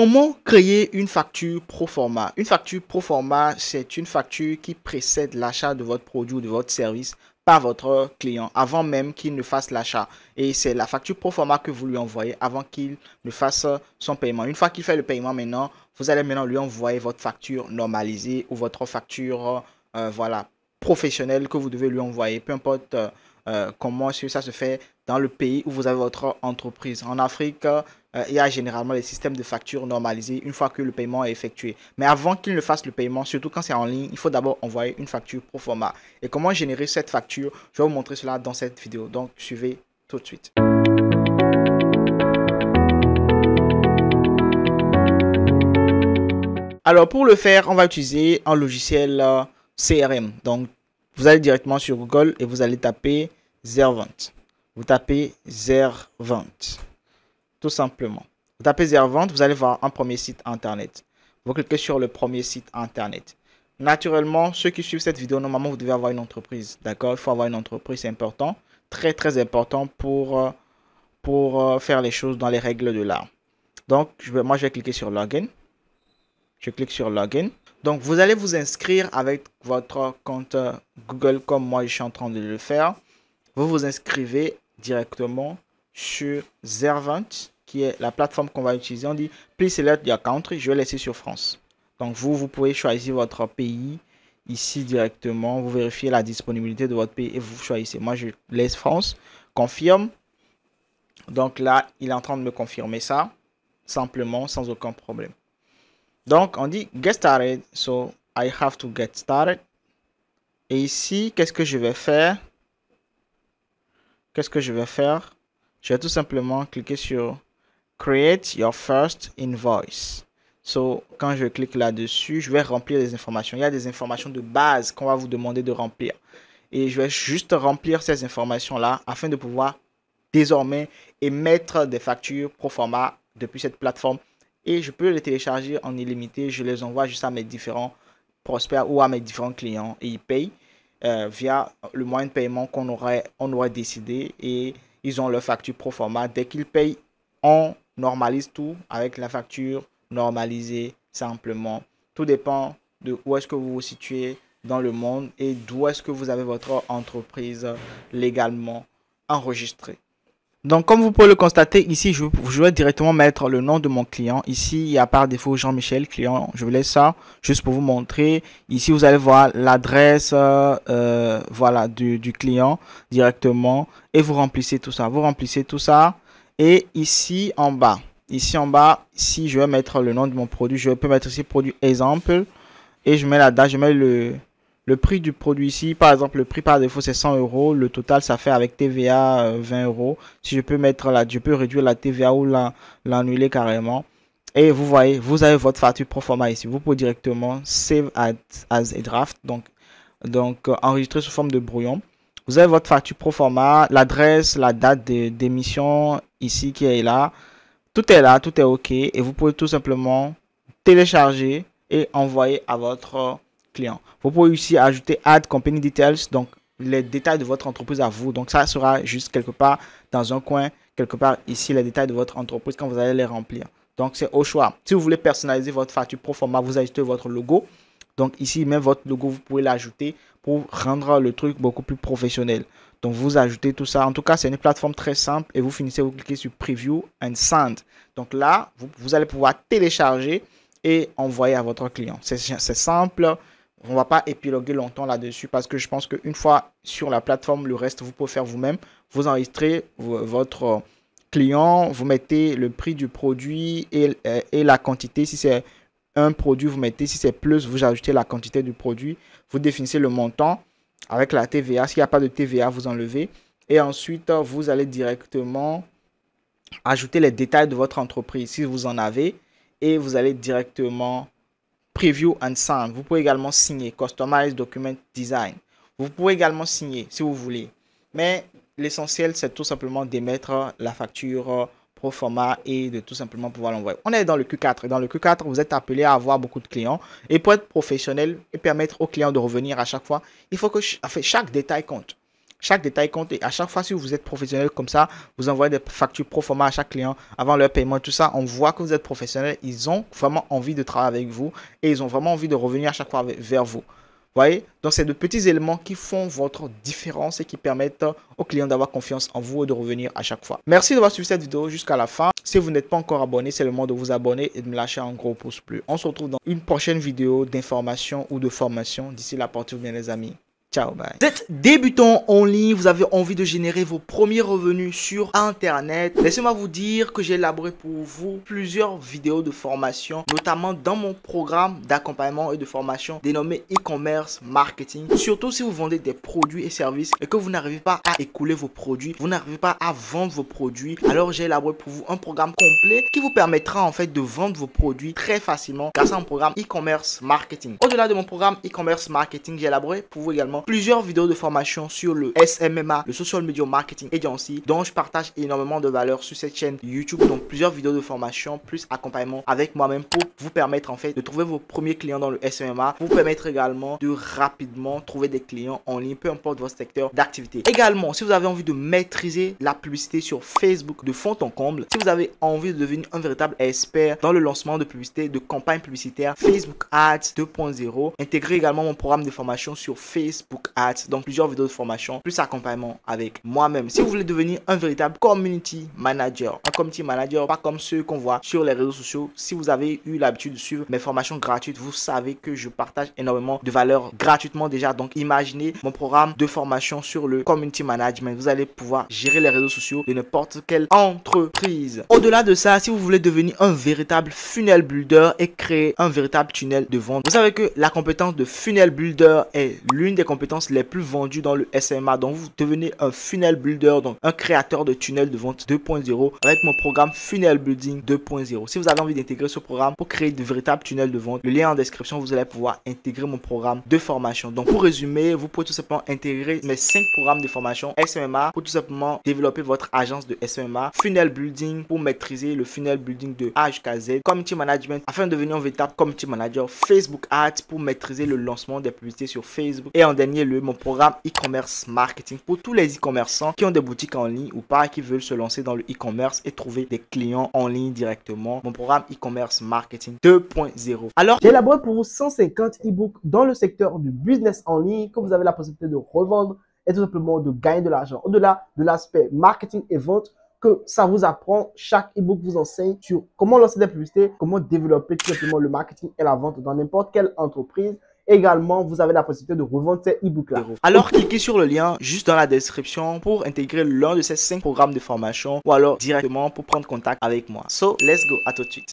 Comment créer une facture pro forma Une facture pro forma, c'est une facture qui précède l'achat de votre produit ou de votre service par votre client avant même qu'il ne fasse l'achat. Et c'est la facture pro forma que vous lui envoyez avant qu'il ne fasse son paiement. Une fois qu'il fait le paiement maintenant, vous allez maintenant lui envoyer votre facture normalisée ou votre facture euh, voilà, professionnelle que vous devez lui envoyer, peu importe euh, comment ça se fait dans le pays où vous avez votre entreprise. En Afrique, euh, il y a généralement les systèmes de facture normalisés une fois que le paiement est effectué. Mais avant qu'il ne fasse le paiement, surtout quand c'est en ligne, il faut d'abord envoyer une facture pro forma. Et comment générer cette facture Je vais vous montrer cela dans cette vidéo. Donc suivez tout de suite. Alors pour le faire, on va utiliser un logiciel euh, CRM. Donc vous allez directement sur Google et vous allez taper Zervant. Vous tapez Zervant. Tout simplement. Vous tapez vente vous allez voir un premier site internet. Vous cliquez sur le premier site internet. Naturellement, ceux qui suivent cette vidéo, normalement, vous devez avoir une entreprise. D'accord Il faut avoir une entreprise, c'est important. Très, très important pour, euh, pour euh, faire les choses dans les règles de l'art. Donc, je moi, je vais cliquer sur Login. Je clique sur Login. Donc, vous allez vous inscrire avec votre compte euh, Google comme moi, je suis en train de le faire. Vous vous inscrivez directement sur Zervant, qui est la plateforme qu'on va utiliser. On dit Please select your country. Je vais laisser sur France. Donc vous, vous pouvez choisir votre pays ici directement. Vous vérifiez la disponibilité de votre pays et vous choisissez. Moi, je laisse France. Confirme. Donc là, il est en train de me confirmer ça simplement, sans aucun problème. Donc, on dit get started. So, I have to get started. Et ici, qu'est-ce que je vais faire Qu'est-ce que je vais faire je vais tout simplement cliquer sur Create your first invoice. So, quand je clique là-dessus, je vais remplir les informations. Il y a des informations de base qu'on va vous demander de remplir. Et je vais juste remplir ces informations-là afin de pouvoir désormais émettre des factures pro forma depuis cette plateforme. Et je peux les télécharger en illimité. Je les envoie juste à mes différents prospects ou à mes différents clients et ils payent euh, via le moyen de paiement qu'on aurait, on aurait décidé. Et ils ont leur facture pro forma. Dès qu'ils payent, on normalise tout avec la facture normalisée simplement. Tout dépend de où est-ce que vous vous situez dans le monde et d'où est-ce que vous avez votre entreprise légalement enregistrée. Donc, comme vous pouvez le constater ici, je, vais directement mettre le nom de mon client. Ici, il y a par défaut Jean-Michel client. Je vous laisse ça juste pour vous montrer. Ici, vous allez voir l'adresse euh, voilà, du, client directement. Et vous remplissez tout ça. Vous remplissez tout ça. Et ici en bas, ici en bas, si je vais mettre le nom de mon produit, je peux mettre ici produit exemple. Et je mets la date, je mets le, le prix du produit ici, par exemple, le prix par défaut c'est 100 euros, le total ça fait avec TVA 20 euh, euros. Si je peux mettre là, je peux réduire la TVA ou l'annuler carrément. Et vous voyez, vous avez votre facture pro forma ici. Vous pouvez directement save as, a draft, donc, donc euh, enregistrer sous forme de brouillon. Vous avez votre facture pro format, l'adresse, la date d'émission ici qui est là. Tout est là, tout est OK. Et vous pouvez tout simplement télécharger et envoyer à votre vous pouvez aussi ajouter Add Company Details, donc les détails de votre entreprise à vous. Donc ça sera juste quelque part dans un coin, quelque part ici, les détails de votre entreprise quand vous allez les remplir. Donc c'est au choix. Si vous voulez personnaliser votre facture pro format, vous ajoutez votre logo. Donc ici, même votre logo, vous pouvez l'ajouter pour rendre le truc beaucoup plus professionnel. Donc vous ajoutez tout ça. En tout cas, c'est une plateforme très simple et vous finissez, vous cliquez sur Preview and Send. Donc là, vous allez pouvoir télécharger et envoyer à votre client. C'est simple, on va pas épiloguer longtemps là-dessus parce que je pense qu'une fois sur la plateforme, le reste, vous pouvez faire vous-même. Vous enregistrez votre euh, client, vous mettez le prix du produit et, euh, et la quantité. Si c'est un produit, vous mettez, si c'est plus, vous ajoutez la quantité du produit. Vous définissez le montant avec la TVA. S'il n'y a pas de TVA, vous enlevez. Et ensuite, vous allez directement ajouter les détails de votre entreprise si vous en avez. Et vous allez directement Preview and sign, Vous pouvez également signer Customize Document Design. Vous pouvez également signer si vous voulez. Mais l'essentiel, c'est tout simplement d'émettre la facture pro format et de tout simplement pouvoir l'envoyer. On est dans le Q4 et dans le Q4, vous êtes appelé à avoir beaucoup de clients et pour être professionnel et permettre aux clients de revenir à chaque fois, il faut que chaque détail compte. Chaque détail compte et à chaque fois, si vous êtes professionnel comme ça, vous envoyez des factures pro forma à chaque client avant leur paiement, tout ça, on voit que vous êtes professionnel. Ils ont vraiment envie de travailler avec vous et ils ont vraiment envie de revenir à chaque fois vers vous. Vous Voyez Donc, c'est de petits éléments qui font votre différence et qui permettent aux clients d'avoir confiance en vous et de revenir à chaque fois. Merci d'avoir suivi cette vidéo jusqu'à la fin. Si vous n'êtes pas encore abonné, c'est le moment de vous abonner et de me lâcher un gros pouce bleu. On se retrouve dans une prochaine vidéo d'information ou de formation. D'ici là, portez-vous bien les amis. Vous êtes débutant en ligne, vous avez envie de générer vos premiers revenus sur Internet. Laissez-moi vous dire que j'ai élaboré pour vous plusieurs vidéos de formation, notamment dans mon programme d'accompagnement et de formation dénommé e-commerce marketing. Surtout si vous vendez des produits et services et que vous n'arrivez pas à écouler vos produits, vous n'arrivez pas à vendre vos produits, alors j'ai élaboré pour vous un programme complet qui vous permettra en fait de vendre vos produits très facilement grâce à un programme e-commerce marketing. Au-delà de mon programme e-commerce marketing, j'ai élaboré pour vous également plusieurs vidéos de formation sur le SMMA, le Social Media Marketing Agency, dont je partage énormément de valeur sur cette chaîne YouTube. Donc plusieurs vidéos de formation plus accompagnement avec moi-même pour vous permettre en fait de trouver vos premiers clients dans le SMMA, vous permettre également de rapidement trouver des clients en ligne, peu importe votre secteur d'activité. Également, si vous avez envie de maîtriser la publicité sur Facebook de fond en comble, si vous avez envie de devenir un véritable expert dans le lancement de publicité, de campagne publicitaire, Facebook Ads 2.0, intégrez également mon programme de formation sur Facebook Book Ads, donc plusieurs vidéos de formation, plus accompagnement avec moi-même. Si vous voulez devenir un véritable community manager, un community manager, pas comme ceux qu'on voit sur les réseaux sociaux, si vous avez eu l'habitude de suivre mes formations gratuites, vous savez que je partage énormément de valeur gratuitement déjà. Donc imaginez mon programme de formation sur le community management. Vous allez pouvoir gérer les réseaux sociaux de n'importe quelle entreprise. Au-delà de ça, si vous voulez devenir un véritable funnel builder et créer un véritable tunnel de vente, vous savez que la compétence de funnel builder est l'une des compétences les plus vendues dans le SMA. Donc vous devenez un funnel builder, donc un créateur de tunnel de vente 2.0 avec mon programme Funnel Building 2.0. Si vous avez envie d'intégrer ce programme pour créer de véritables tunnels de vente, le lien en description, vous allez pouvoir intégrer mon programme de formation. Donc pour résumer, vous pouvez tout simplement intégrer mes cinq programmes de formation SMA pour tout simplement développer votre agence de SMA, funnel building pour maîtriser le funnel building de hkz community management afin de devenir un véritable community manager, Facebook Ads pour maîtriser le lancement des publicités sur Facebook et en dernier le mon programme e-commerce marketing pour tous les e-commerçants qui ont des boutiques en ligne ou pas qui veulent se lancer dans le e-commerce et trouver des clients en ligne directement. Mon programme e-commerce marketing 2.0. Alors, j'ai élaboré pour vous 150 e-books dans le secteur du business en ligne que vous avez la possibilité de revendre et tout simplement de gagner de l'argent. Au-delà de l'aspect marketing et vente, que ça vous apprend. Chaque ebook vous enseigne sur comment lancer des publicités, comment développer tout simplement le marketing et la vente dans n'importe quelle entreprise. Également, vous avez la possibilité de revendre ces e là. Alors, cliquez sur le lien juste dans la description pour intégrer l'un de ces cinq programmes de formation ou alors directement pour prendre contact avec moi. So, let's go, à tout de suite.